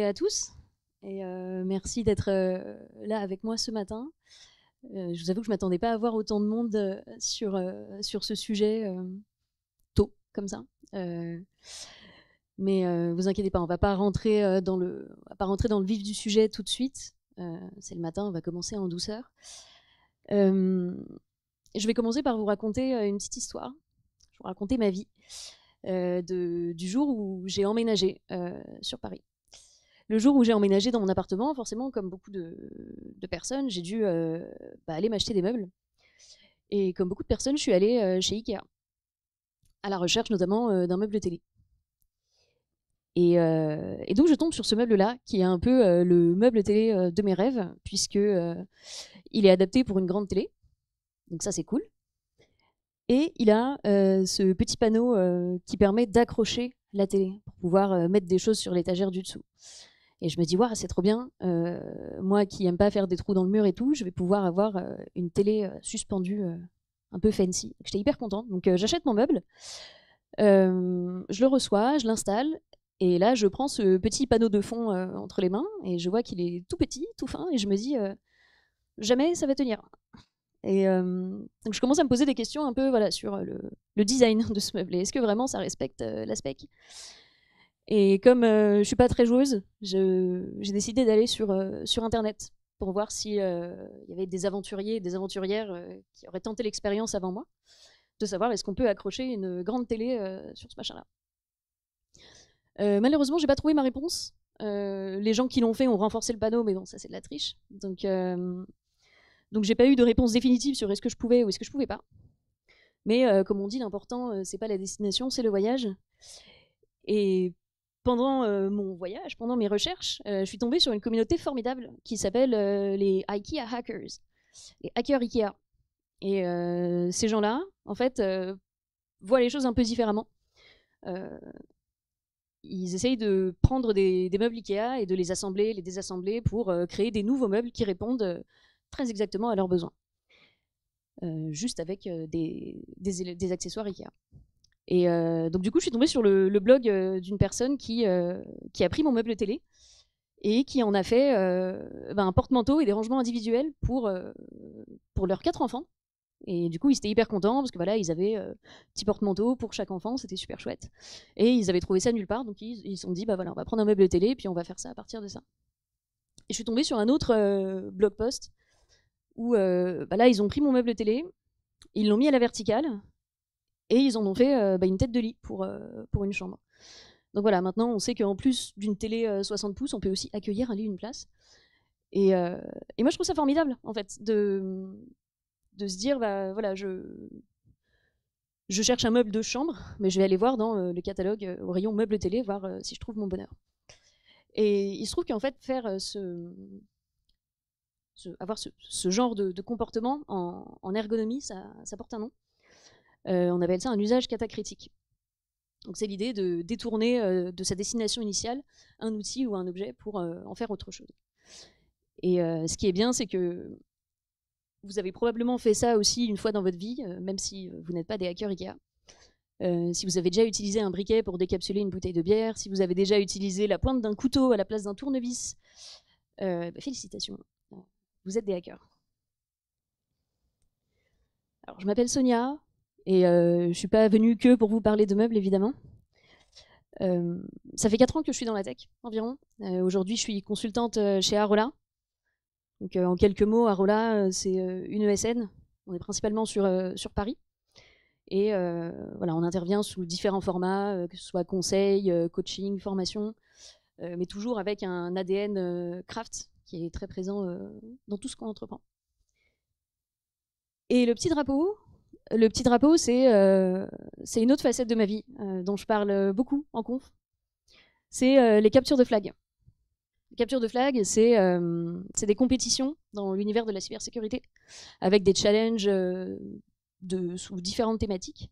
à tous. Et euh, merci d'être euh, là avec moi ce matin. Euh, je vous avoue que je m'attendais pas à voir autant de monde sur, sur ce sujet tôt, comme ça. mais vous inquiétez pas, on va pas rentrer dans le pas rentrer dans le vif du sujet tout de suite. C'est le matin, on va commencer en douceur. je vais commencer par vous raconter une petite histoire. Je vais vous raconter ma vie de, du jour où j'ai emménagé sur Paris le jour où j'ai emménagé dans mon appartement, forcément, comme beaucoup de, personnes, j'ai dû euh, bah, aller m'acheter des meubles. Et comme beaucoup de personnes, je suis allée euh, chez Ikea, à la recherche notamment euh, d'un meuble télé. Et, et, donc je tombe sur ce meuble-là, qui est un peu le meuble télé de mes rêves, puisque il est adapté pour une grande télé. Donc ça c'est cool. Et il a ce petit panneau qui permet d'accrocher la télé pour pouvoir mettre des choses sur l'étagère du dessous. Et je me dis, c'est trop bien. Euh, moi qui aime pas faire des trous dans le mur et tout, je vais pouvoir avoir euh, une télé euh, suspendue un peu fancy. J'étais hyper contente. Donc j'achète mon meuble, je le reçois, je l'installe. Et là, je prends ce petit panneau de fond entre les mains et je vois qu'il est tout petit, tout fin. Et je me dis, jamais ça va tenir. Et donc je commence à me poser des questions un peu voilà, sur le, le design de ce meuble. Est-ce que vraiment ça respecte l'aspect et comme je euh, je suis pas très joueuse, j'ai décidé d'aller sur, euh, sur Internet pour voir s'il euh, il y avait des aventuriers des aventurières qui auraient tenté l'expérience avant moi, de savoir est-ce qu'on peut accrocher une grande télé sur ce machin-là. malheureusement, j'ai pas trouvé ma réponse. les gens qui l'ont fait ont renforcé le panneau, mais bon, ça c'est de la triche. Donc, donc j'ai pas eu de réponse définitive sur est-ce que je pouvais ou est-ce que je pouvais pas. Mais comme on dit, l'important, c'est pas la destination, c'est le voyage. Et pendant euh, mon voyage, pendant mes recherches, euh, je suis tombée sur une communauté formidable qui s'appelle euh, les IKEA Hackers, les hackers IKEA. Et ces gens-là, en fait, voient les choses un peu différemment. ils essayent de prendre des, meubles Ikea et de les assembler, les désassembler pour créer des nouveaux meubles qui répondent très exactement à leurs besoins. juste avec des, accessoires Ikea. Et euh, donc du coup, je suis tombée sur le, blog euh, d'une personne qui, euh, qui a pris mon meuble télé et qui en a fait ben, un porte-manteau et des rangements individuels pour, pour leurs quatre enfants. Et du coup, ils étaient hyper contents parce que voilà, ils avaient un petit porte-manteau pour chaque enfant, c'était super chouette. Et ils avaient trouvé ça nulle part, donc ils se sont dit, bah voilà, on va prendre un meuble télé et puis on va faire ça à partir de ça. Et je suis tombée sur un autre blog post où bah, là, ils ont pris mon meuble télé, ils l'ont mis à la verticale, et ils en ont fait euh, bah, une tête de lit pour, euh, pour une chambre. Donc voilà, maintenant on sait qu'en plus d'une télé 60 euh, pouces, on peut aussi accueillir un lit, une place. Et, moi je trouve ça formidable en fait de, de se dire bah, voilà je je cherche un meuble de chambre, mais je vais aller voir dans le catalogue au rayon meuble télé voir si je trouve mon bonheur. Et il se trouve qu'en fait faire ce, avoir ce, genre de, comportement en, ergonomie, ça, porte un nom. Euh, on appelle ça un usage catacritique. Donc c'est l'idée de détourner euh, de sa destination initiale un outil ou un objet pour euh, en faire autre chose. Et ce qui est bien, c'est que vous avez probablement fait ça aussi une fois dans votre vie, même si vous n'êtes pas des hackers IKEA. si vous avez déjà utilisé un briquet pour décapsuler une bouteille de bière, si vous avez déjà utilisé la pointe d'un couteau à la place d'un tournevis, bah, félicitations, vous êtes des hackers. Alors, je m'appelle Sonia, et euh, je ne suis pas venue que pour vous parler de meubles, évidemment. Euh, ça fait 4 ans que je suis dans la tech, environ. Euh, aujourd'hui, je suis consultante chez Arola. Donc, en quelques mots, Arola, c'est une ESN. On est principalement sur, sur Paris. Et voilà, on intervient sous différents formats, que ce soit conseil, coaching, formation, mais toujours avec un ADN craft qui est très présent dans tout ce qu'on entreprend. Et le petit drapeau, le petit drapeau, euh, c'est une autre facette de ma vie euh, dont je parle beaucoup en conf. C'est euh, les captures de flags. Les captures de flags, c'est des compétitions dans l'univers de la cybersécurité avec des challenges sous différentes thématiques.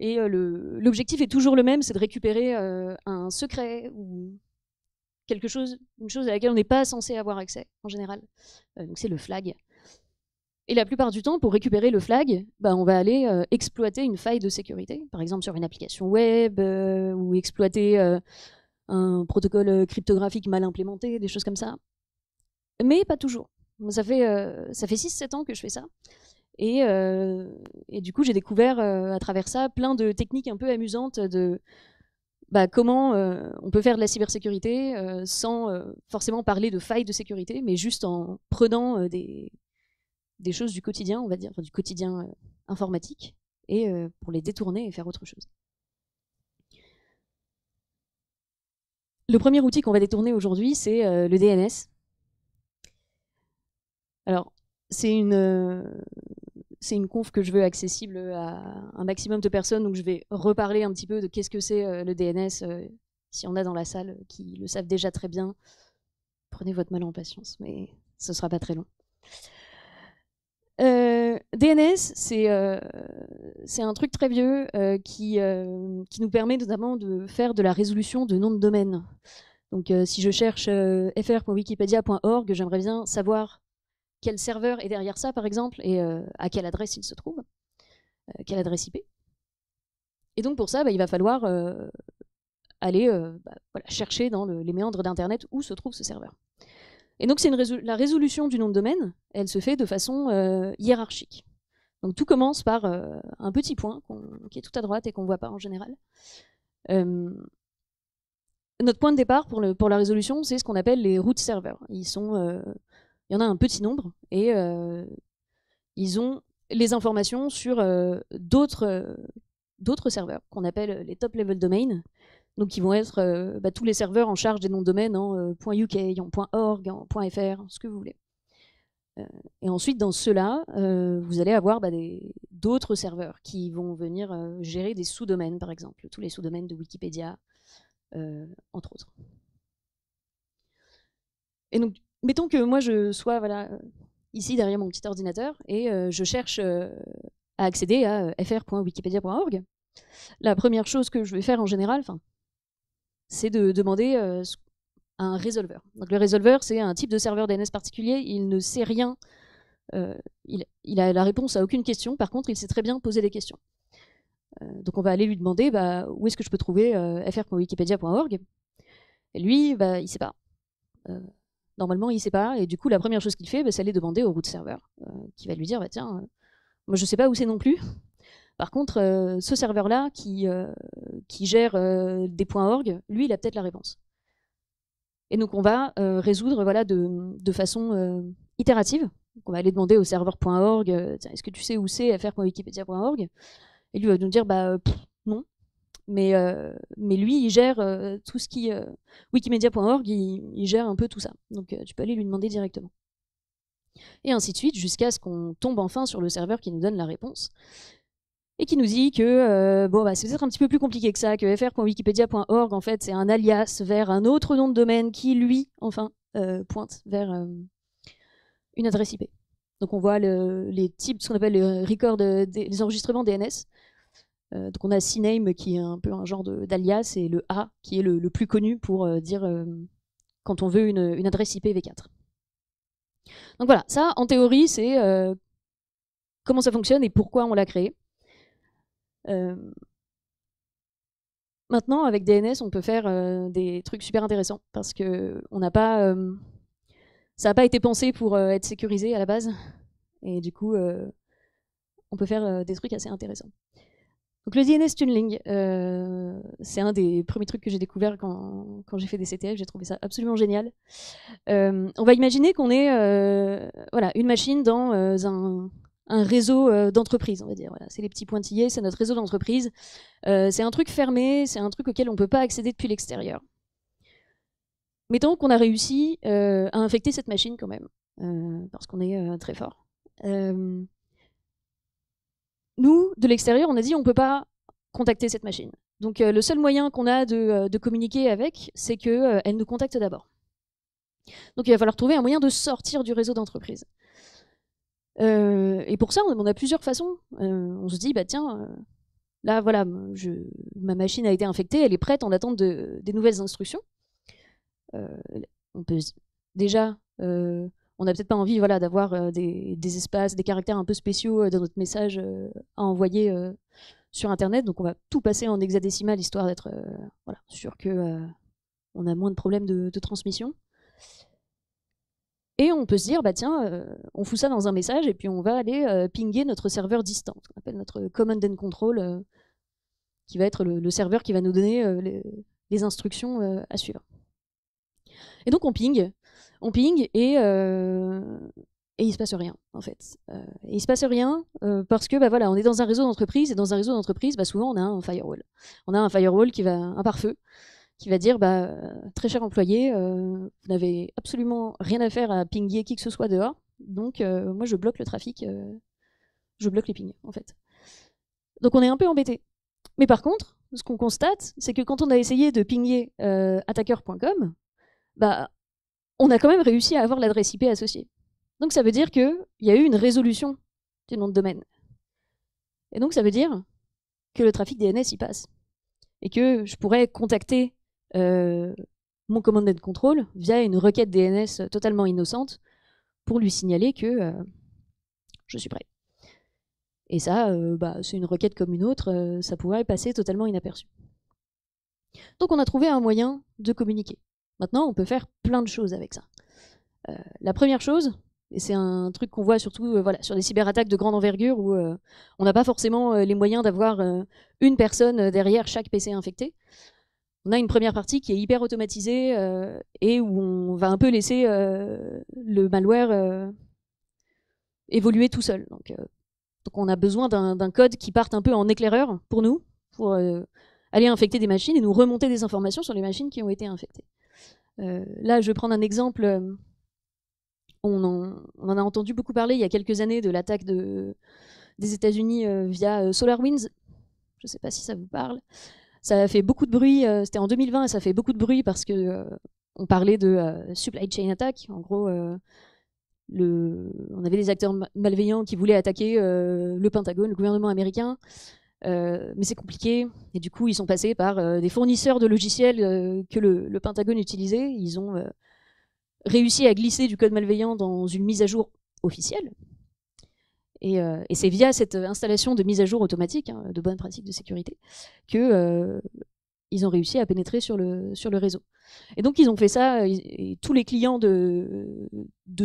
Et l'objectif est toujours le même, c'est de récupérer un secret ou quelque chose, une chose à laquelle on n'est pas censé avoir accès en général. donc c'est le flag. Et la plupart du temps, pour récupérer le flag, bah, on va aller euh, exploiter une faille de sécurité, par exemple sur une application web, euh, ou exploiter euh, un protocole cryptographique mal implémenté, des choses comme ça. Mais pas toujours. Ça fait, ça fait 6-7 ans que je fais ça. Et, du coup, j'ai découvert à travers ça plein de techniques un peu amusantes de bah, comment on peut faire de la cybersécurité sans forcément parler de faille de sécurité, mais juste en prenant des des choses du quotidien, on va dire, du quotidien euh, informatique, et euh, pour les détourner et faire autre chose. Le premier outil qu'on va détourner aujourd'hui, c'est euh, le DNS. Alors, c'est une, une, conf que je veux accessible à un maximum de personnes, donc je vais reparler un petit peu de qu'est-ce que c'est le DNS. si on a dans la salle qui le savent déjà très bien, prenez votre mal en patience, mais ce ne sera pas très long. Euh, DNS, euh, c'est un truc très vieux euh, qui, nous permet notamment de faire de la résolution de noms de domaine. Donc si je cherche fr.wikipedia.org, j'aimerais bien savoir quel serveur est derrière ça, par exemple, et à quelle adresse il se trouve, quelle adresse IP. Et donc pour ça, bah, il va falloir aller bah, chercher dans les méandres d'Internet où se trouve ce serveur. Et donc, c'est la résolution du nom de domaine, elle se fait de façon euh, hiérarchique. Donc, tout commence par euh, un petit point qui est tout à droite et qu'on ne voit pas en général. Euh, notre point de départ pour, la résolution, c'est ce qu'on appelle les root servers. il y en a un petit nombre et ils ont les informations sur d'autres serveurs qu'on appelle les top level domains donc qui vont être euh, bah, tous les serveurs en charge des noms de domaine hein, euh, en .uk, en .org, en .fr, ce que vous voulez. Euh, et ensuite, dans cela, vous allez avoir bah, d'autres serveurs qui vont venir gérer des sous-domaines, par exemple, tous les sous-domaines de Wikipédia, entre autres. Et donc, mettons que moi je sois ici derrière mon petit ordinateur et je cherche à accéder à fr.wikipedia.org. La première chose que je vais faire en général, enfin, c'est de demander à euh, un résolveur. Donc le résolveur, c'est un type de serveur DNS particulier, il ne sait rien, euh, il, il, a la réponse à aucune question, par contre, il sait très bien poser des questions. Euh, donc on va aller lui demander bah, où est-ce que je peux trouver fr.wikipedia.org. Et lui, bah, il ne sait pas. normalement, il ne sait pas, et du coup, la première chose qu'il fait, bah, c'est aller demander au root server, qui va lui dire tiens, moi je ne sais pas où c'est non plus, par contre, euh, ce serveur-là qui, euh, gère des.org, euh, des points org, lui, il a peut-être la réponse. Et donc, on va résoudre voilà, de, façon itérative. on va aller demander au serveur.org, est-ce que tu sais où c'est fr.wikipedia.org Et lui va nous dire, bah, non. Mais, lui, il gère tout ce qui... Wikimedia.org, il, gère un peu tout ça. Donc, tu peux aller lui demander directement et ainsi de suite, jusqu'à ce qu'on tombe enfin sur le serveur qui nous donne la réponse et qui nous dit que euh, bon, bah, c'est peut-être un petit peu plus compliqué que ça, que fr.wikipedia.org, en fait, c'est un alias vers un autre nom de domaine qui, lui, enfin, euh, pointe vers euh, une adresse IP. Donc on voit les types, ce qu'on appelle les records les enregistrements DNS. donc on a CNAME qui est un peu un genre d'alias et le A qui est le, plus connu pour dire quand on veut une, une, adresse IPv4. Donc voilà, ça en théorie c'est comment ça fonctionne et pourquoi on l'a créé. Maintenant, avec DNS, on peut faire des trucs super intéressants parce que ça n'a pas été pensé pour être sécurisé à la base, et du coup, on peut faire des trucs assez intéressants. Donc le DNS tunneling, c'est un des premiers trucs que j'ai découvert quand, j'ai fait des CTF, j'ai trouvé ça absolument génial. on va imaginer qu'on est voilà, une machine dans un, un réseau euh, d'entreprise, on va dire. c'est les petits pointillés, c'est notre réseau d'entreprise. Euh, c'est un truc fermé, c'est un truc auquel on ne peut pas accéder depuis l'extérieur. Mettons qu'on a réussi euh, à infecter cette machine quand même, parce qu'on est très fort. nous, de l'extérieur, on a dit on ne peut pas contacter cette machine. Donc le seul moyen qu'on a de, communiquer avec, c'est qu'elle elle nous contacte d'abord. Donc il va falloir trouver un moyen de sortir du réseau d'entreprise. Euh, et pour ça, on, a plusieurs façons. Euh, on se dit, bah tiens, euh, là voilà, ma machine a été infectée, elle est prête en attente des nouvelles instructions. on peut déjà, on n'a peut-être pas envie voilà, d'avoir des, espaces, des caractères un peu spéciaux dans notre message à envoyer sur Internet, donc on va tout passer en hexadécimal histoire d'être sûr que on a moins de problèmes de transmission. Et on peut se dire, bah tiens, euh, on fout ça dans un message et puis on va aller euh, pinger pinguer notre serveur distant, qu'on appelle notre command and control, euh, qui va être le, serveur qui va nous donner les, instructions à suivre. Et donc on ping, on ping et, et il se passe rien en fait. Et il se passe rien parce que bah voilà, on est dans un réseau d'entreprise et dans un réseau d'entreprise, bah souvent on a un firewall, on a un firewall qui va un pare-feu qui va dire bah, euh, très cher employé, euh, vous n'avez absolument rien à faire à pinguer qui que ce soit dehors, donc euh, moi je bloque le trafic, je bloque les pings en fait. Donc on est un peu embêté. Mais par contre, ce qu'on constate, c'est que quand on a essayé de pinguer attacker.com, bah, on a quand même réussi à avoir l'adresse IP associée. Donc ça veut dire qu'il y a eu une résolution du nom de domaine. Et donc ça veut dire que le trafic DNS y passe. Et que je pourrais contacter euh, mon command de contrôle via une requête DNS totalement innocente pour lui signaler que euh, je suis prêt. Et ça, euh, bah, c'est une requête comme une autre, ça pourrait passer totalement inaperçu. Donc on a trouvé un moyen de communiquer. Maintenant, on peut faire plein de choses avec ça. la première chose, et c'est un truc qu'on voit surtout voilà, sur des cyberattaques de grande envergure où on n'a pas forcément les moyens d'avoir une personne derrière chaque PC infecté, on a une première partie qui est hyper automatisée euh, et où on va un peu laisser euh, le malware euh, évoluer tout seul. Donc, on a besoin d'un code qui parte un peu en éclaireur pour nous, pour aller infecter des machines et nous remonter des informations sur les machines qui ont été infectées. là, je vais prendre un exemple. On en, a entendu beaucoup parler il y a quelques années de l'attaque des États-Unis via SolarWinds. Je ne sais pas si ça vous parle. Ça a fait beaucoup de bruit, euh, c'était en 2020, et ça fait beaucoup de bruit parce que euh, on parlait de euh, supply chain attack. En gros, le... on avait des acteurs malveillants qui voulaient attaquer le Pentagone, le gouvernement américain. mais c'est compliqué, et du coup ils sont passés par des fournisseurs de logiciels que le, Pentagone utilisait. Ils ont réussi à glisser du code malveillant dans une mise à jour officielle, euh, et, c'est via cette installation de mise à jour automatique, hein, de bonnes pratiques de sécurité, que euh, ils ont réussi à pénétrer sur le, réseau. Et donc ils ont fait ça, euh, et, tous les clients de,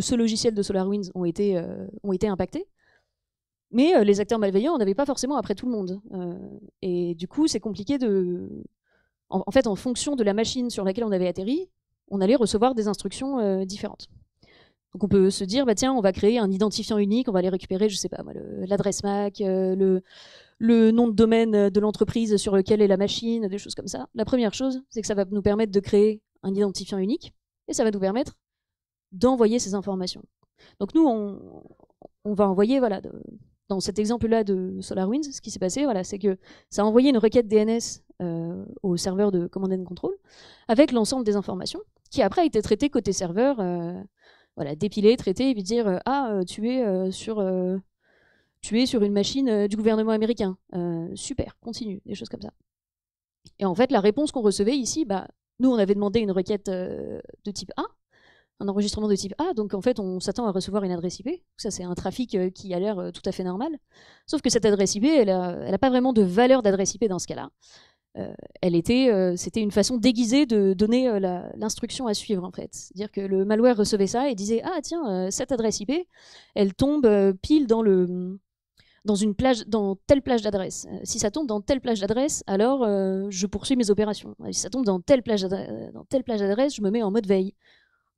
ce logiciel de SolarWinds ont été, impactés. Mais les acteurs malveillants n'avaient pas forcément après tout le monde. et du coup, c'est compliqué de... en, fait, en fonction de la machine sur laquelle on avait atterri, on allait recevoir des instructions différentes. Donc on peut se dire, bah tiens, on va créer un identifiant unique, on va aller récupérer, je sais pas, l'adresse MAC, euh, le, nom de domaine euh, de l'entreprise sur lequel est la machine, des choses comme ça. La première chose, c'est que ça va nous permettre de créer un identifiant unique et ça va nous permettre d'envoyer ces informations. Donc nous, on, va envoyer, voilà, dans cet exemple-là de SolarWinds, ce qui s'est passé, voilà, c'est que ça a envoyé une requête DNS euh, au serveur de command and control avec l'ensemble des informations qui après a été traité côté serveur voilà, dépiler, traiter et puis dire euh, Ah, euh, euh, tu es sur sur une machine du gouvernement américain. super, continue, des choses comme ça. Et en fait, la réponse qu'on recevait ici, bah, nous, on avait demandé une requête de type A, un enregistrement de type A, donc en fait, on s'attend à recevoir une adresse IP. Ça, c'est un trafic qui a l'air tout à fait normal. Sauf que cette adresse IP, elle n'a pas vraiment de valeur d'adresse IP dans ce cas-là. Euh, elle était, euh, c'était une façon déguisée de donner euh, l'instruction à suivre en fait. C'est-à-dire que le malware recevait ça et disait ah tiens cette adresse IP, elle tombe pile dans le dans une plage, dans telle plage d'adresse. si ça tombe dans telle plage d'adresse, alors je poursuis mes opérations. si ça tombe dans telle plage dans telle plage d'adresse, je me mets en mode veille.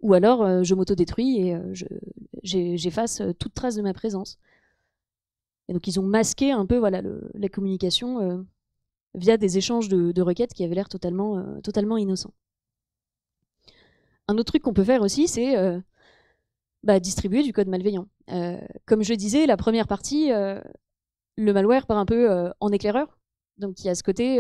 Ou alors je je m'autodétruis et j'efface toute trace de ma présence. Et donc ils ont masqué un peu voilà la communication via des échanges de, requêtes qui avaient l'air euh, totalement, innocents. Un autre truc qu'on peut faire aussi, c'est euh, bah, distribuer du code malveillant. Euh, comme je disais, la première partie, le malware part un peu en éclaireur. Donc il y a ce côté,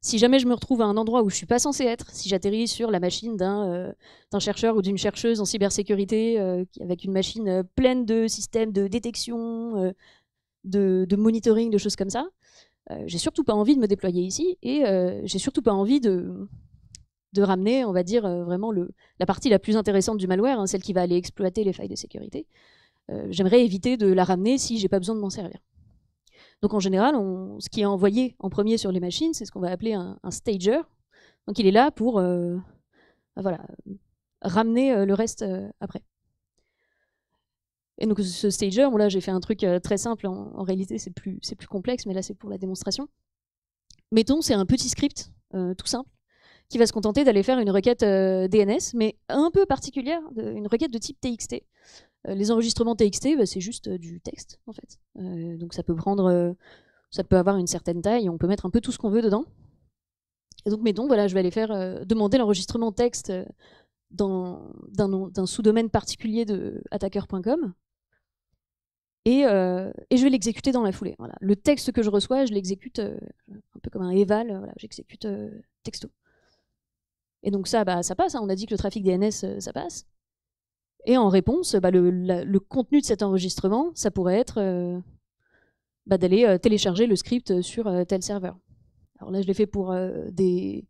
si jamais je me retrouve à un endroit où je suis pas censé être, si j'atterris sur la machine d'un chercheur ou d'une chercheuse en cybersécurité, avec une machine pleine de systèmes de détection, de, monitoring, de choses comme ça, euh, j'ai surtout pas envie de me déployer ici et euh, j'ai surtout pas envie de, ramener, on va dire, euh, vraiment la partie la plus intéressante du malware, hein, celle qui va aller exploiter les failles de sécurité. J'aimerais éviter de la ramener si j'ai pas besoin de m'en servir. Donc en général, ce qui est envoyé en premier sur les machines, c'est ce qu'on va appeler un, un, stager. Donc il est là pour voilà, ramener le reste après. Et donc ce stager, là j'ai fait un truc euh, très simple, en, réalité c'est plus, plus complexe, mais là c'est pour la démonstration. Mettons, c'est un petit script, euh, tout simple, qui va se contenter d'aller faire une requête euh, DNS, mais un peu particulière, une requête de type TXT. les enregistrements TXT, bah, c'est juste du texte, en fait. donc ça peut prendre, ça peut avoir une certaine taille, on peut mettre un peu tout ce qu'on veut dedans. Et donc mettons, voilà, je vais aller faire demander l'enregistrement texte d'un sous-domaine particulier de attacker.com euh, et, je vais l'exécuter dans la foulée. Le texte que je reçois, je l'exécute euh, un peu comme un eval, j'exécute euh, texto. Et donc ça, bah, ça passe, hein. on a dit que le trafic DNS, ça passe. Et en réponse, bah, le, contenu de cet enregistrement, ça pourrait être bah, d'aller télécharger le script sur tel serveur. Alors là, je l'ai fait pour des,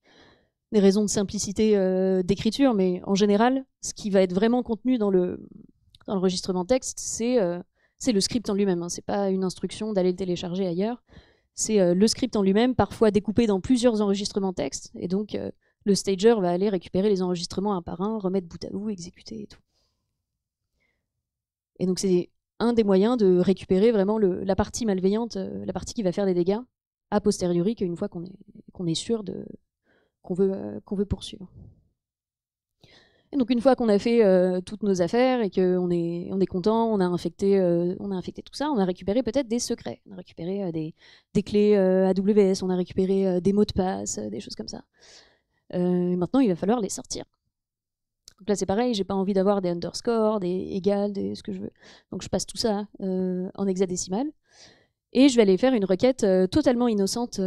raisons de simplicité d'écriture, mais en général, ce qui va être vraiment contenu dans le dans l'enregistrement texte, c'est c'est le script en lui-même. ce hein. C'est pas une instruction d'aller le télécharger ailleurs. C'est euh, le script en lui-même, parfois découpé dans plusieurs enregistrements texte. Et donc, euh, le stager va aller récupérer les enregistrements un par un, remettre bout à bout, exécuter et tout. Et donc, c'est un des moyens de récupérer vraiment la partie malveillante, euh, la partie qui va faire des dégâts, a posteriori qu'une fois qu'on est, est sûr qu'on veut, qu'on veut poursuivre donc une fois qu'on a fait euh, toutes nos affaires et qu'on est, on est content, euh, on a, infecté, tout ça, on a récupéré peut-être des secrets. On a récupéré euh, des, clés AWS, on a récupéré des mots de passe, des choses comme ça. maintenant, il va falloir les sortir. Donc là, c'est pareil, j'ai pas envie d'avoir des underscores, des égales, des, ce que je veux. Donc je passe tout ça en hexadécimal. Et je vais aller faire une requête totalement innocente,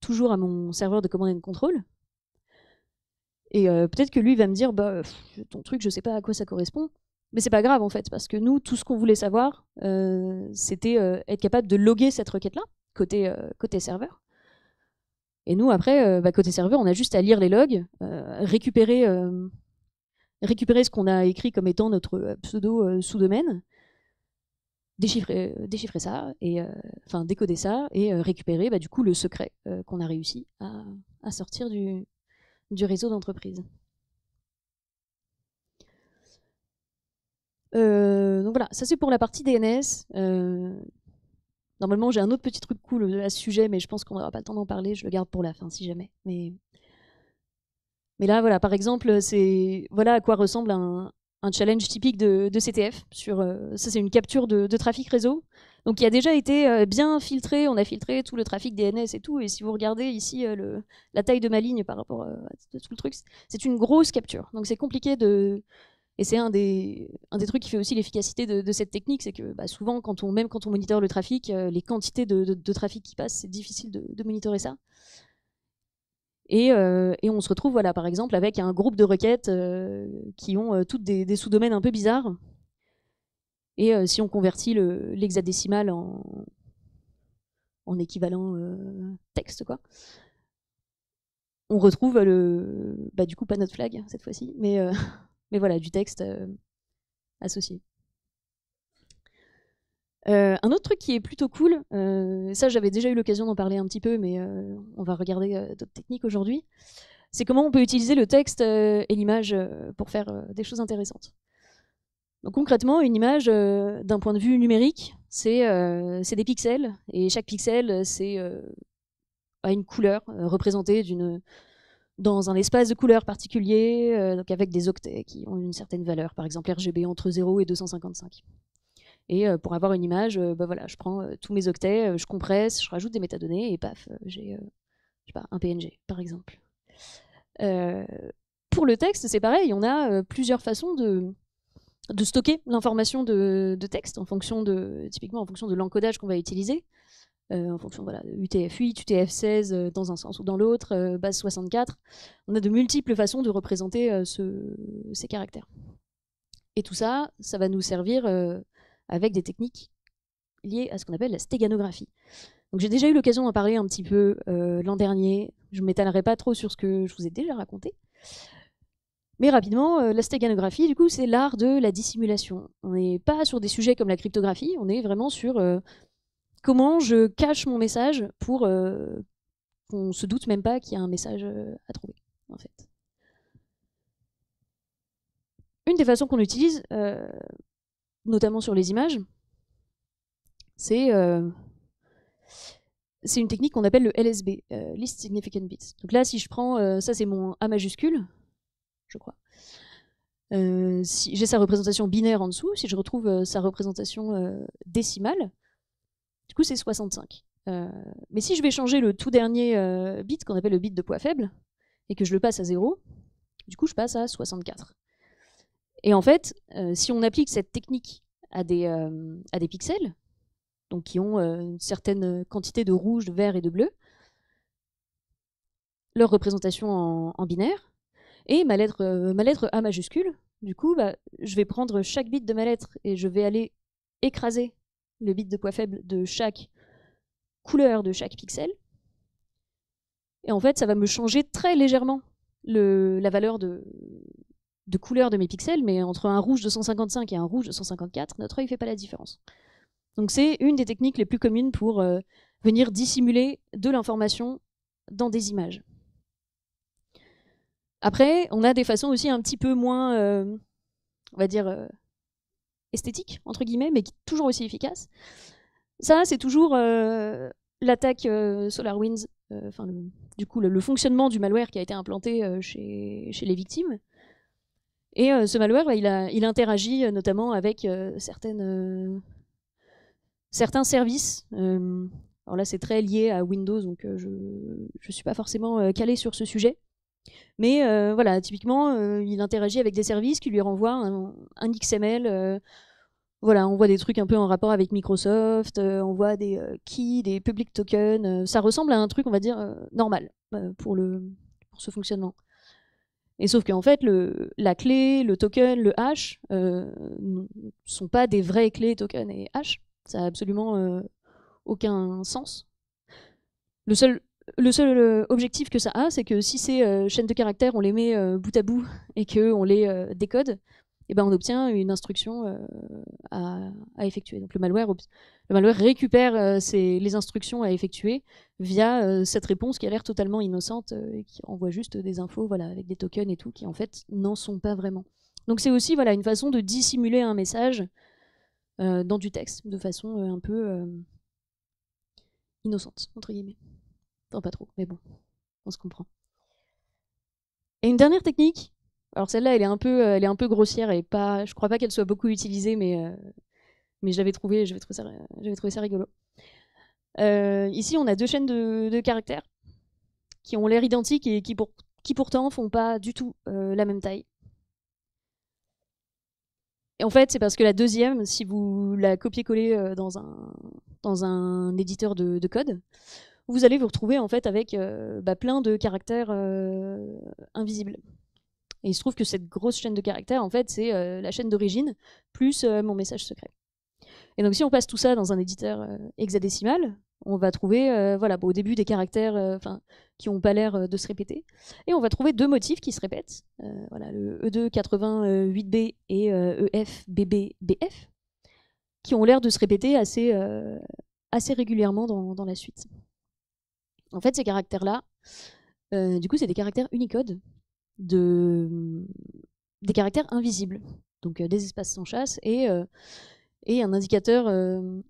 toujours à mon serveur de command and control, et euh, peut-être que lui va me dire, bah, ton truc, je sais pas à quoi ça correspond. Mais c'est pas grave en fait, parce que nous, tout ce qu'on voulait savoir, euh, c'était euh, être capable de loguer cette requête-là, côté, côté serveur. Et nous, après, bah, côté serveur, on a juste à lire les logs, récupérer, récupérer ce qu'on a écrit comme étant notre pseudo sous-domaine, déchiffrer, ça, et enfin décoder ça, et récupérer bah, du coup le secret qu'on a réussi à sortir du, du réseau d'entreprise. Euh, donc voilà, ça c'est pour la partie DNS. Euh, normalement j'ai un autre petit truc cool à ce sujet, mais je pense qu'on n'aura pas le temps d'en parler, je le garde pour la fin si jamais. Mais, mais là voilà, par exemple, c'est voilà à quoi ressemble un, challenge typique de, CTF. Sur, euh, ça c'est une capture de, trafic réseau donc il a déjà été euh, bien filtré. On a filtré tout le trafic DNS et tout. Et si vous regardez ici euh, la taille de ma ligne par rapport euh, à tout le truc, c'est une grosse capture. Donc c'est compliqué de, et c'est un des, un des trucs qui fait aussi l'efficacité de, cette technique, c'est que bah, souvent, même quand on monitore le trafic, les quantités de, trafic qui passent, c'est difficile de, monitorer ça. Et, on se retrouve, voilà, par exemple, avec un groupe de requêtes qui ont toutes des sous-domaines un peu bizarres. Et euh, si on convertit l'hexadécimal en, en, équivalent euh, texte, quoi, on retrouve le, bah, du coup pas notre flag cette fois-ci, mais, euh, mais voilà, du texte associé. un autre truc qui est plutôt cool, ça j'avais déjà eu l'occasion d'en parler un petit peu, mais on va regarder d'autres techniques aujourd'hui, c'est comment on peut utiliser le texte et l'image pour faire des choses intéressantes concrètement, une image, euh, d'un point de vue numérique, c'est euh, des pixels, et chaque pixel, euh, c'est a une couleur représentée dans un espace de couleur particulier, donc avec des octets qui ont une certaine valeur, par exemple RGB entre 0 et 255. Et pour avoir une image, bah voilà, je prends tous mes octets, je compresse, je rajoute des métadonnées, et paf, j'ai un PNG, par exemple. pour le texte, c'est pareil, on a plusieurs façons de, de stocker l'information de, texte en fonction de, typiquement en fonction de l'encodage qu'on va utiliser, euh, en fonction voilà, UTF-8, UTF-16 euh, dans un sens ou dans l'autre, euh, base 64. On a de multiples façons de représenter ces caractères. Et tout ça, ça va nous servir avec des techniques liées à ce qu'on appelle la stéganographie. Donc j'ai déjà eu l'occasion d'en parler un petit peu l'an dernier, je ne m'étalerai pas trop sur ce que je vous ai déjà raconté. Mais rapidement, euh, la stéganographie, du coup, c'est l'art de la dissimulation. On n'est pas sur des sujets comme la cryptographie, on est vraiment sur euh, comment je cache mon message pour qu'on euh, qu'on se doute même pas qu'il y a un message à trouver, en fait. Une des façons qu'on utilise, notamment sur les images, c'est une technique qu'on appelle le LSB, List Significant Bits. Donc là, si je prends, ça c'est mon A majuscule, je crois. Euh, si j'ai sa représentation binaire en dessous, si je retrouve euh, sa représentation euh, décimale, du coup c'est 65. mais si je vais changer le tout dernier bit, qu'on appelle le bit de poids faible, et que je le passe à 0, du coup je passe à 64. Et en fait, si on applique cette technique à des, à des pixels, donc qui ont une certaine quantité de rouge, de vert et de bleu, leur représentation en binaire, et ma lettre, euh, ma lettre A majuscule, du coup, bah, je vais prendre chaque bit de ma lettre et je vais aller écraser le bit de poids faible de chaque couleur de chaque pixel. Et en fait, ça va me changer très légèrement la valeur de, couleur de mes pixels, mais entre un rouge de 155 et un rouge de 154, notre œil ne fait pas la différence. Donc c'est une des techniques les plus communes pour euh, venir dissimuler de l'information dans des images. Après, on a des façons aussi un petit peu moins, euh, on va dire, euh, esthétiques, entre guillemets, mais qui toujours aussi efficaces. Ça, c'est toujours euh, l'attaque SolarWinds, enfin, du coup, le, fonctionnement du malware qui a été implanté chez, les victimes. Et ce malware, bah, il, interagit notamment avec certains services. alors là, c'est très lié à Windows, donc je ne suis pas forcément calé sur ce sujet. Mais euh, voilà, typiquement, euh, il interagit avec des services qui lui renvoient un, XML. Euh, voilà, on voit des trucs un peu en rapport avec Microsoft, on voit des keys, des public tokens. ça ressemble à un truc, on va dire, normal pour, le, pour ce fonctionnement. Et sauf qu'en fait, le, la clé, le token, le hash ne sont pas des vraies clés, token et hash. Ça n'a absolument aucun sens. Le seul le seul euh, objectif que ça a, c'est que si ces euh, chaînes de caractères, on les met euh, bout à bout et qu'on les décode, eh ben, on obtient une instruction à, effectuer. Donc le malware, récupère les instructions à effectuer via cette réponse qui a l'air totalement innocente et qui envoie juste des infos voilà, avec des tokens et tout, qui en fait n'en sont pas vraiment. Donc c'est aussi voilà, une façon de dissimuler un message dans du texte, de façon un peu innocente, entre guillemets. Non, pas trop, mais bon, on se comprend. Et une dernière technique, alors celle-là, elle, est un peu, euh, elle est un peu grossière et pas, je crois pas qu'elle soit beaucoup utilisée, mais, euh, mais je l'avais trouvée, j'avais trouvé ça, rigolo. Euh, ici, on a deux chaînes de, caractères qui ont l'air identiques et qui, pour, qui pourtant font pas du tout la même taille. Et en fait, c'est parce que la deuxième, si vous la copiez-collez dans un, dans un éditeur de code, vous allez vous retrouver en fait avec euh, bah, plein de caractères euh, invisibles. Et il se trouve que cette grosse chaîne de caractères, en fait, c'est euh, la chaîne d'origine plus mon message secret. Et donc si on passe tout ça dans un éditeur hexadécimal, on va trouver, voilà, au début des caractères qui n'ont pas l'air de se répéter, et on va trouver deux motifs qui se répètent, voilà, le E2 88B et EF e BB BF, qui ont l'air de se répéter assez, assez régulièrement dans la suite. En fait, ces caractères-là, euh, du coup, c'est des caractères Unicode, mmh, des caractères invisibles, donc euh, des espaces sans chasse et, euh, un indicateur, de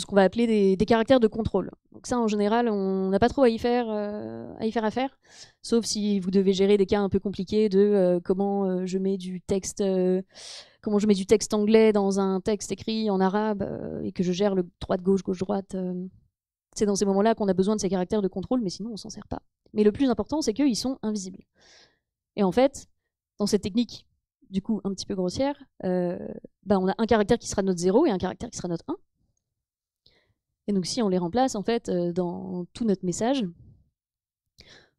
ce qu'on va appeler des, caractères de contrôle. Donc ça, en général, on n'a pas trop à y faire, à y faire affaire, sauf si vous devez gérer des cas un peu compliqués de comment je mets du texte comment je mets du texte anglais dans un texte écrit en arabe et que je gère le droite-gauche, gauche-droite. C'est dans ces moments-là qu'on a besoin de ces caractères de contrôle, mais sinon on s'en sert pas. Mais le plus important, c'est qu'ils sont invisibles. Et en fait, dans cette technique, du coup, un petit peu grossière, euh, bah, on a un caractère qui sera notre 0 et un caractère qui sera notre 1. Et donc si on les remplace, en fait, euh, dans tout notre message,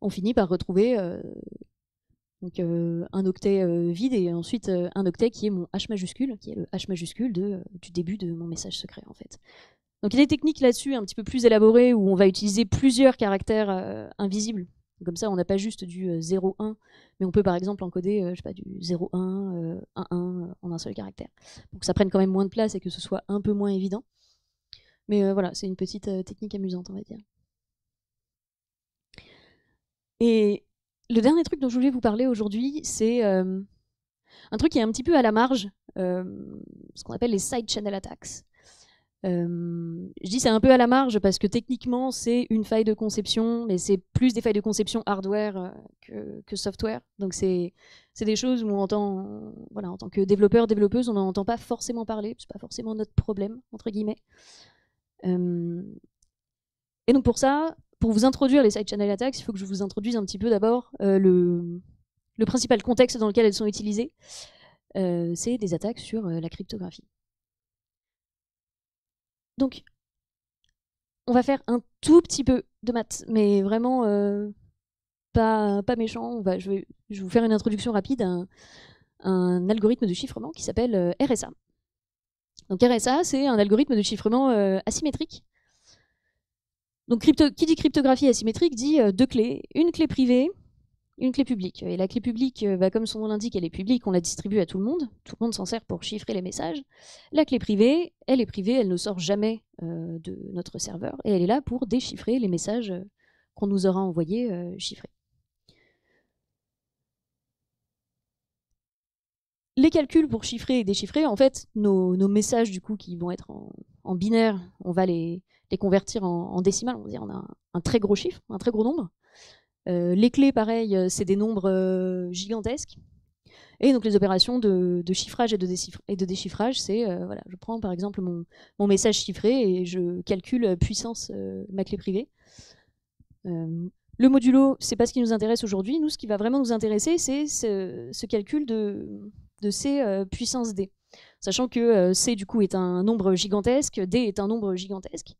on finit par retrouver euh, donc, un octet vide et ensuite un octet qui est mon H majuscule, qui est le H majuscule du début de mon message secret, en fait. Donc il y a des techniques là-dessus un petit peu plus élaborées où on va utiliser plusieurs caractères euh, invisibles. Comme ça, on n'a pas juste du 0, euh, 1, mais on peut par exemple encoder euh, je sais pas, du 1 1 en un seul caractère. Pour que ça prenne quand même moins de place et que ce soit un peu moins évident. Mais voilà, c'est une petite technique amusante, on va dire. Et le dernier truc dont je voulais vous parler aujourd'hui, c'est un truc qui est un petit peu à la marge, ce qu'on appelle les side channel attacks je dis c'est un peu à la marge parce que techniquement c'est une faille de conception, mais c'est plus des failles de conception hardware euh, que, software. Donc c'est des choses où on en, voilà, en tant que développeur, développeuse, on n'en entend pas forcément parler, c'est pas forcément notre problème, entre guillemets. et donc pour ça, pour vous introduire les side channel attacks, il faut que je vous introduise un petit peu d'abord euh, le, le, principal contexte dans lequel elles sont utilisées. Euh, c'est des attaques sur la cryptographie. Donc, on va faire un tout petit peu de maths, mais vraiment euh, pas, pas méchant. va, je, vais, vous faire une introduction rapide à un, algorithme de chiffrement qui s'appelle euh, RSA. Donc RSA, c'est un algorithme de chiffrement euh, asymétrique. Donc qui dit cryptographie asymétrique dit deux clés, une clé privée une clé publique. Et la clé publique, euh, bah, comme son nom l'indique, elle est publique, on la distribue à tout le monde, tout le monde s'en sert pour chiffrer les messages. La clé privée, elle est privée, elle ne sort jamais euh, de notre serveur, et elle est là pour déchiffrer les messages euh, qu'on nous aura envoyés chiffrés. Les calculs pour chiffrer et déchiffrer, en fait, nos, messages du coup qui vont être en, binaire, on va les, convertir en, décimales, on va dire, on a un très gros chiffre, un très gros nombre. Euh, les clés, pareil, euh, c'est des nombres euh, gigantesques. Et donc les opérations de, chiffrage et de, déchiffrage, c'est, voilà, je prends par exemple mon, message chiffré et je calcule puissance ma clé privée. le modulo, c'est pas ce qui nous intéresse aujourd'hui. Nous, ce qui va vraiment nous intéresser, c'est ce, calcul de, de ces puissances D. Sachant que C, du coup, est un nombre gigantesque, D est un nombre gigantesque.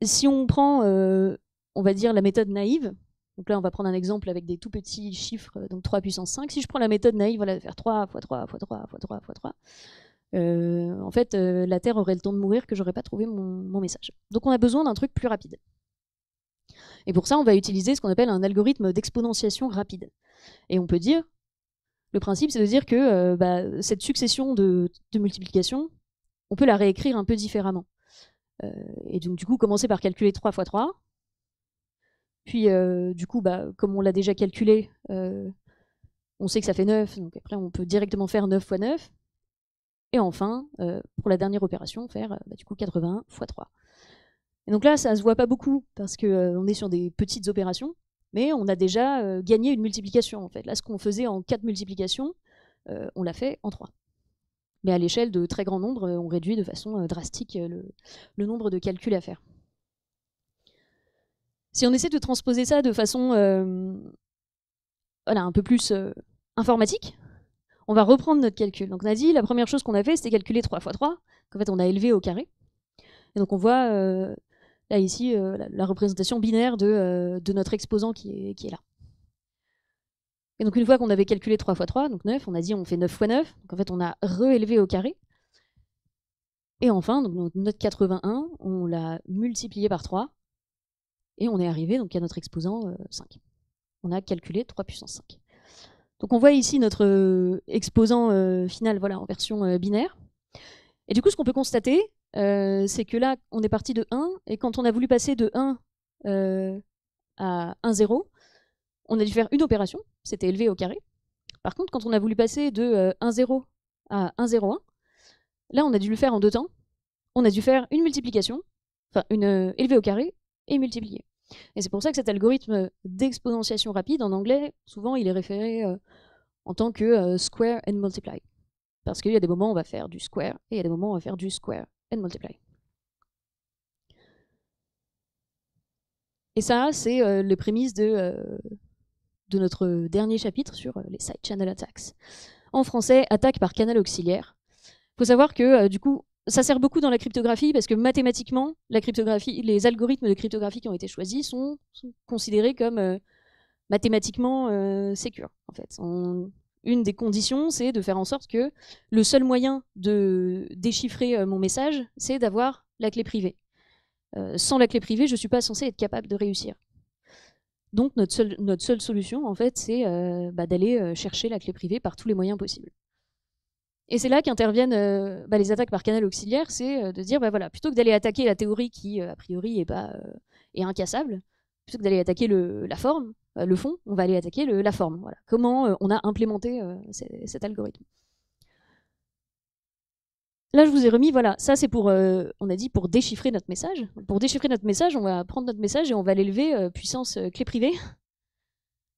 Si on prend, on va dire, la méthode naïve, donc là, on va prendre un exemple avec des tout petits chiffres, euh, donc 3 puissance 5. Si je prends la méthode naïve, voilà, faire 3 x 3 x 3 x 3 x 3. en fait, euh, la Terre aurait le temps de mourir que j'aurais pas trouvé mon, message. Donc on a besoin d'un truc plus rapide. Et pour ça, on va utiliser ce qu'on appelle un algorithme d'exponentiation rapide. Et on peut dire, le principe, c'est de dire que euh, bah, cette succession de, de multiplications, on peut la réécrire un peu différemment. et donc du coup, commencer par calculer 3 x 3, puis, euh, du coup, bah, comme on l'a déjà calculé, euh, on sait que ça fait 9, donc après on peut directement faire 9 fois 9. Et enfin, euh, pour la dernière opération, faire bah, du coup 81 fois 3. Et donc là, ça se voit pas beaucoup parce qu'on est sur des petites opérations, mais on a déjà gagné une multiplication en fait. Là, ce qu'on faisait en 4 multiplications, on l'a fait en 3. Mais à l'échelle de très grands nombres, on réduit de façon drastique le nombre de calculs à faire si on essaie de transposer ça de façon euh, voilà, un peu plus euh, informatique, on va reprendre notre calcul. Donc on a dit, la première chose qu'on a fait, c'était calculer 3 fois 3, qu'en fait on a élevé au carré. Et donc on voit euh, là ici la, représentation binaire de, notre exposant qui est, qui est, là. Et donc une fois qu'on avait calculé 3 fois 3, donc 9, on a dit on fait 9 fois 9, donc en fait on a réélevé au carré. Et enfin, notre 81, on l'a multiplié par 3, et on est arrivé donc à notre exposant 5. Euh, on a calculé 3 puissance 5. Donc on voit ici notre euh, exposant euh, final voilà, en version binaire. Et du coup, ce qu'on peut constater, c'est que là, on est parti de 1, et quand on a voulu passer de 1 à 1, 0, on a dû faire une opération, c'était élevé au carré. Par contre, quand on a voulu passer de 1, 0 à 1, là, on a dû le faire en deux temps. On a dû faire une multiplication, enfin une élevée au carré, et multiplier. Et c'est pour ça que cet algorithme d'exponentiation rapide, en anglais, souvent il est référé euh, en tant que euh, square and multiply. Parce qu'il y a des moments où on va faire du square, et il y a des moments où on va faire du square and multiply. Et ça, c'est euh, les prémices de, de notre dernier chapitre sur les side channel attacks. En français, attaque par canal auxiliaire. Il faut savoir que, du coup, ça sert beaucoup dans la cryptographie parce que mathématiquement, les algorithmes de cryptographie qui ont été choisis sont, considérés comme euh, mathématiquement euh, En fait, une des conditions, c'est de faire en sorte que le seul moyen de déchiffrer euh, mon message, c'est d'avoir la clé privée. Euh, sans la clé privée, je ne suis pas censé être capable de réussir. Donc notre, notre seule solution, en fait, c'est bah, d'aller chercher la clé privée par tous les moyens possibles. Et c'est là qu'interviennent euh, bah, les attaques par canal auxiliaire, c'est euh, de dire, bah, voilà, plutôt que d'aller attaquer la théorie qui, euh, a priori, est, pas, est incassable, plutôt que d'aller attaquer le, la forme, le fond, on va aller attaquer la forme. Voilà. Comment on a implémenté cet algorithme. Là, je vous ai remis, voilà, ça c'est pour, on a dit, pour déchiffrer notre message. Pour déchiffrer notre message, on va prendre notre message et on va l'élever puissance clé privée.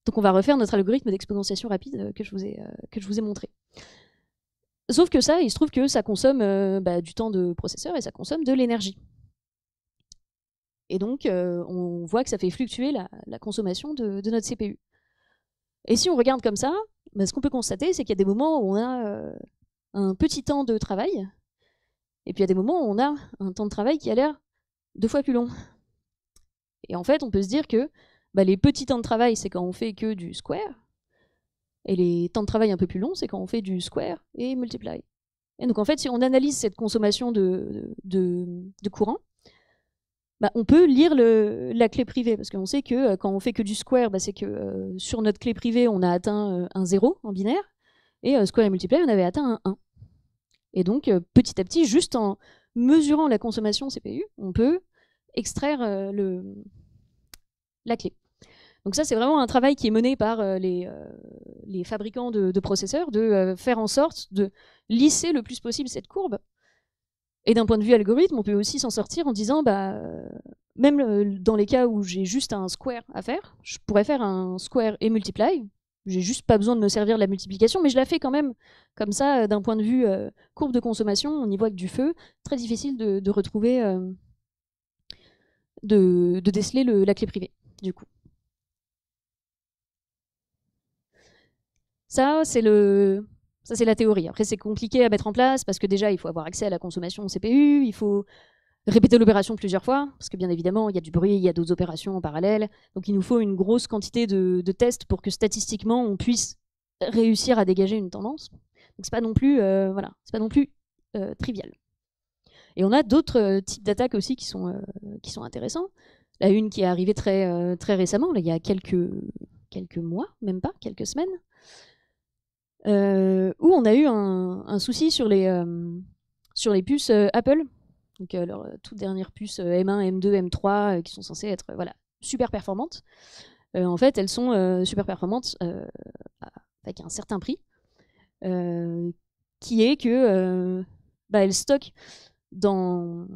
Donc on va refaire notre algorithme d'exponentiation rapide que je, vous ai, que je vous ai montré. Sauf que ça, il se trouve que ça consomme euh, bah, du temps de processeur et ça consomme de l'énergie. Et donc, euh, on voit que ça fait fluctuer la, consommation de, notre CPU. Et si on regarde comme ça, bah, ce qu'on peut constater, c'est qu'il y a des moments où on a euh, un petit temps de travail, et puis il y a des moments où on a un temps de travail qui a l'air deux fois plus long. Et en fait, on peut se dire que bah, les petits temps de travail, c'est quand on fait que du square, et les temps de travail un peu plus longs, c'est quand on fait du square et multiply. Et donc en fait, si on analyse cette consommation de, courant, bah, on peut lire la clé privée, parce qu'on sait que euh, quand on fait que du square, bah, c'est que euh, sur notre clé privée, on a atteint euh, un 0 en binaire, et square et multiply, on avait atteint un 1. Et donc, petit à petit, juste en mesurant la consommation CPU, on peut extraire la clé. Donc ça, c'est vraiment un travail qui est mené par euh, euh, les, fabricants de, processeurs, de euh, faire en sorte de lisser le plus possible cette courbe. Et d'un point de vue algorithme, on peut aussi s'en sortir en disant, bah, même dans les cas où j'ai juste un square à faire, je pourrais faire un square et multiply. J'ai juste pas besoin de me servir de la multiplication, mais je la fais quand même. Comme ça, d'un point de vue courbe de consommation, on y voit que du feu, très difficile de, retrouver, de, déceler la clé privée, du coup. Ça, c'est le... Ça, c'est la théorie. Après, c'est compliqué à mettre en place parce que déjà, il faut avoir accès à la consommation CPU, il faut répéter l'opération plusieurs fois, parce que bien évidemment, il y a du bruit, il y a d'autres opérations en parallèle. Donc, il nous faut une grosse quantité de, tests pour que statistiquement, on puisse réussir à dégager une tendance. Donc, c'est pas non plus, euh, voilà, c'est pas non plus euh, trivial. Et on a d'autres euh, types d'attaques aussi qui sont, qui sont intéressants. La une qui est arrivée très, très récemment, là, il y a quelques, quelques mois, même pas, quelques semaines, euh, où on a eu un, souci sur les, euh, sur les puces euh, Apple, donc leur toute dernière puce M1, M2, M3, qui sont censées être voilà, super performantes. en fait, elles sont super performantes avec un certain prix, qui est que bah, elles stockent dans,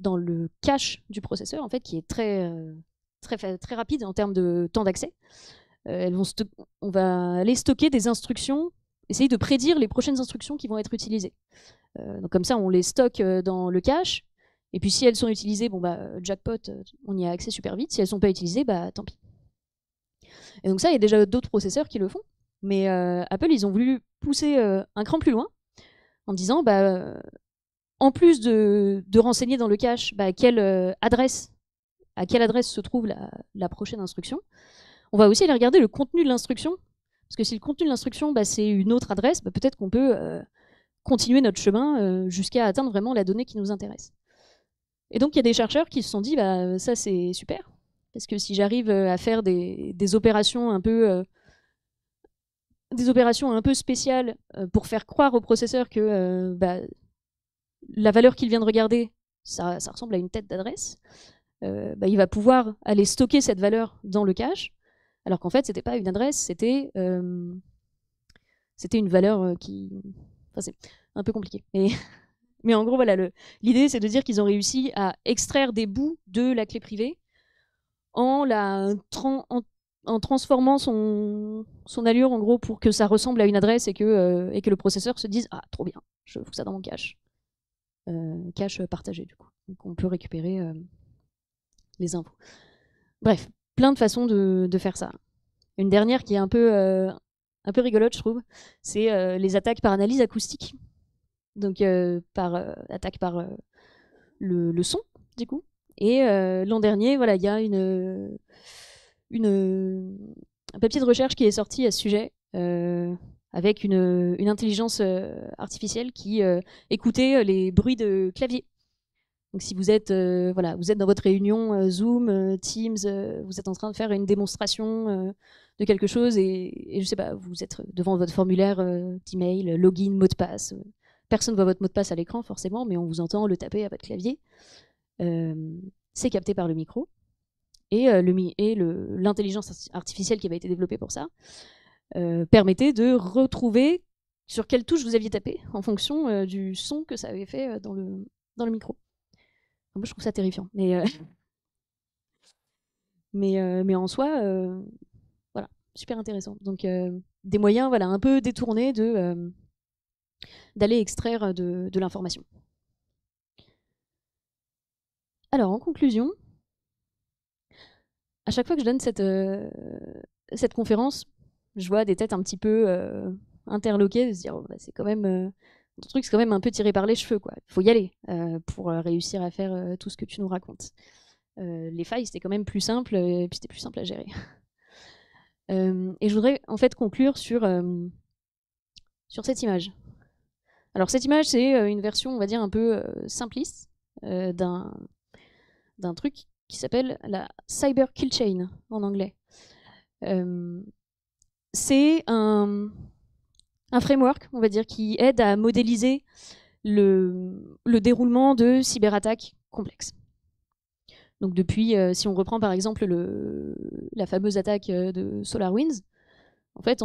dans le cache du processeur, en fait, qui est très, très, très rapide en termes de temps d'accès. elles vont on va aller stocker des instructions essayer de prédire les prochaines instructions qui vont être utilisées. Euh, donc comme ça, on les stocke euh, dans le cache, et puis si elles sont utilisées, bon bah euh, jackpot, on y a accès super vite. Si elles ne sont pas utilisées, bah tant pis. Et donc ça, il y a déjà d'autres processeurs qui le font, mais Apple, ils ont voulu pousser un cran plus loin en disant, bah, en plus de, renseigner dans le cache bah, quelle adresse, à quelle adresse se trouve la prochaine instruction, on va aussi aller regarder le contenu de l'instruction parce que si le contenu de l'instruction, bah, c'est une autre adresse, bah, peut-être qu'on peut, euh, continuer notre chemin euh, jusqu'à atteindre vraiment la donnée qui nous intéresse. Et donc, il y a des chercheurs qui se sont dit, bah, euh, ça c'est super, parce que si j'arrive à faire des, opérations un peu... des opérations un peu spéciales pour faire croire au processeur que bah, la valeur qu'il vient de regarder, ça, ressemble à une tête d'adresse, il va pouvoir aller stocker cette valeur dans le cache, alors qu'en fait, c'était pas une adresse, c'était euh, une valeur euh, qui. Enfin, c'est un peu compliqué. Mais, mais en gros, voilà, l'idée, c'est de dire qu'ils ont réussi à extraire des bouts de la clé privée en en, transformant son, son allure, en gros, pour que ça ressemble à une adresse et que, euh, et que le processeur se dise Ah, trop bien, je fous ça dans mon cache. cache partagé, du coup. Donc, on peut récupérer les infos. Bref, plein de façons de, faire ça. Une dernière qui est un peu, euh, un peu rigolote, je trouve, c'est euh, les attaques par analyse acoustique. Donc, euh, par attaque par le, son, du coup. Et l'an dernier, voilà, il y a une, une, un papier de recherche qui est sorti à ce sujet avec une, intelligence artificielle qui écoutait les bruits de clavier donc si vous êtes, euh, voilà, vous êtes dans votre réunion euh, Zoom, euh, Teams, vous êtes en train de faire une démonstration de quelque chose et, je sais pas, vous êtes devant votre formulaire d'email, login, mot de passe. Personne ne voit votre mot de passe à l'écran forcément, mais on vous entend le taper à votre clavier. c'est capté par le micro et l'intelligence artificielle qui avait été développée pour ça permettait de retrouver sur quelle touche vous aviez tapé en fonction du son que ça avait fait dans le, dans le micro. Moi, je trouve ça terrifiant. Mais, euh, mais, euh, mais en soi, euh, voilà, super intéressant. Donc, des moyens voilà, un peu détournés de, d'aller extraire de, l'information. Alors, en conclusion, à chaque fois que je donne cette, cette conférence, je vois des têtes un petit peu interloquées, de se dire oh, bah, c'est quand même ton truc, c'est quand même un peu tiré par les cheveux, quoi. Faut y aller euh, pour euh, réussir à faire euh, tout ce que tu nous racontes. les failles, c'était quand même plus simple, et puis c'était plus simple à gérer. et je voudrais en fait conclure sur, sur cette image. Alors cette image, c'est une version, on va dire, un peu simpliste d'un d'un truc qui s'appelle la Cyber Kill Chain en anglais. c'est un, un framework, on va dire, qui aide à modéliser le, déroulement de cyberattaques complexes. Donc depuis, euh, si on reprend par exemple la fameuse attaque euh, de SolarWinds, en fait,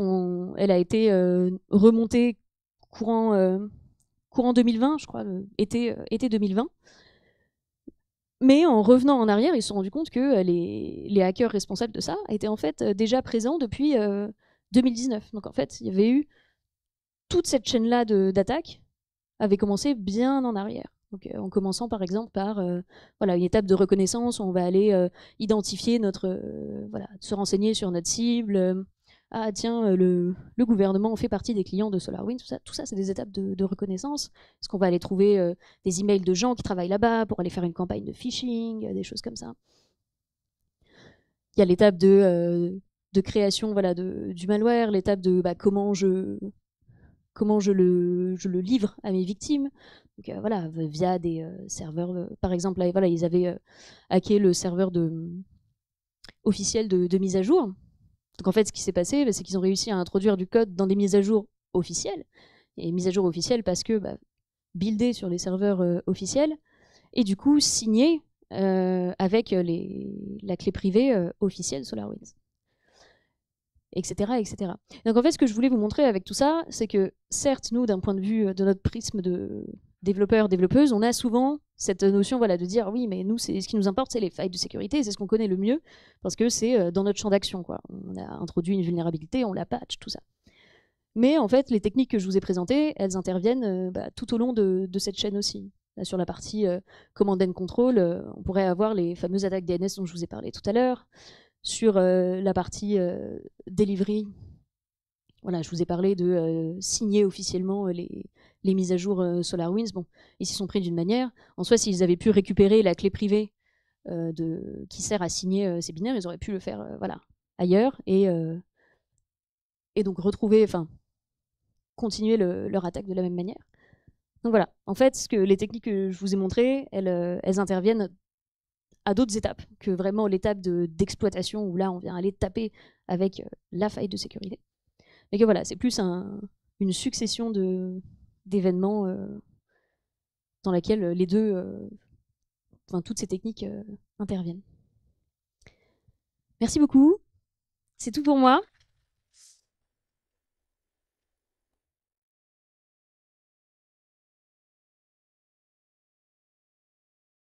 elle a été euh, remontée courant, courant 2020, je crois, été, été 2020. Mais en revenant en arrière, ils se sont rendus compte que les, les hackers responsables de ça étaient en fait déjà présents depuis 2019. Donc en fait, il y avait eu toute cette chaîne-là d'attaque avait commencé bien en arrière. Euh, en commençant par exemple par euh, voilà, une étape de reconnaissance où on va aller euh, identifier notre. voilà, se renseigner sur notre cible. ah tiens, le, gouvernement fait partie des clients de SolarWinds, tout ça, tout ça c'est des étapes de, reconnaissance. Est-ce qu'on va aller trouver des emails de gens qui travaillent là-bas pour aller faire une campagne de phishing, des choses comme ça Il y a l'étape de, création voilà, du malware, l'étape de bah, comment je comment je le, livre à mes victimes. Donc, euh, voilà, via des euh, serveurs. Euh, par exemple, voilà, ils avaient hacké le serveur de, mm, officiel de, mise à jour. Donc en fait, ce qui s'est passé, bah, c'est qu'ils ont réussi à introduire du code dans des mises à jour officielles. Et mises à jour officielles parce que bah, sur les serveurs officiels et du coup signé avec la clé privée officielle SolarWinds etc., Donc en fait, ce que je voulais vous montrer avec tout ça, c'est que certes, nous, d'un point de vue euh, de notre prisme de développeur, développeuse, on a souvent cette notion voilà, de dire oui, mais nous, ce qui nous importe, c'est les failles de sécurité, c'est ce qu'on connaît le mieux, parce que c'est euh, dans notre champ d'action. Quoi. On a introduit une vulnérabilité, on la patch, tout ça. Mais en fait, les techniques que je vous ai présentées, elles interviennent euh, bah, tout au long de, cette chaîne aussi. sur la partie command and control, on pourrait avoir les fameuses attaques DNS dont je vous ai parlé tout à l'heure sur euh, la partie euh, delivery. Voilà, je vous ai parlé de euh, signer officiellement les, mises à jour SolarWinds. Bon, ils s'y sont pris d'une manière. En soit, s'ils avaient pu récupérer la clé privée de, qui sert à signer ces binaires, ils auraient pu le faire voilà, ailleurs et, et donc retrouver, enfin, continuer leur attaque de la même manière. Donc voilà, en fait, ce que les techniques que je vous ai montrées, elles interviennent à d'autres étapes que vraiment l'étape d'exploitation où là on vient aller taper avec euh, la faille de sécurité. Mais que voilà, c'est plus une succession d'événements euh, dans laquelle euh, les deux, enfin toutes ces techniques interviennent. Merci beaucoup, c'est tout pour moi.